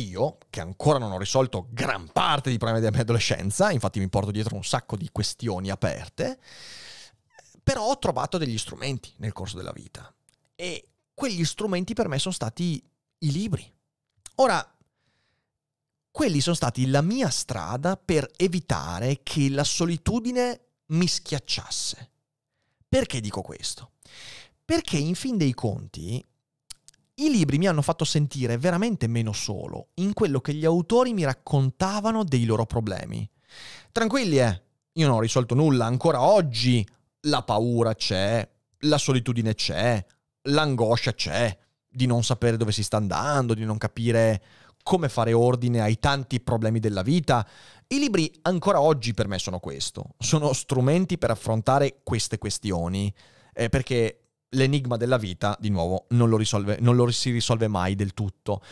Io, che ancora non ho risolto gran parte dei problemi della mia adolescenza, infatti mi porto dietro un sacco di questioni aperte, però ho trovato degli strumenti nel corso della vita. E quegli strumenti per me sono stati i libri. Ora, quelli sono stati la mia strada per evitare che la solitudine mi schiacciasse. Perché dico questo? Perché in fin dei conti i libri mi hanno fatto sentire veramente meno solo in quello che gli autori mi raccontavano dei loro problemi. Tranquilli, eh, io non ho risolto nulla, ancora oggi la paura c'è, la solitudine c'è, l'angoscia c'è, di non sapere dove si sta andando, di non capire come fare ordine ai tanti problemi della vita. I libri ancora oggi per me sono questo, sono strumenti per affrontare queste questioni, eh, perché l'enigma della vita, di nuovo, non lo, risolve, non lo si risolve mai del tutto.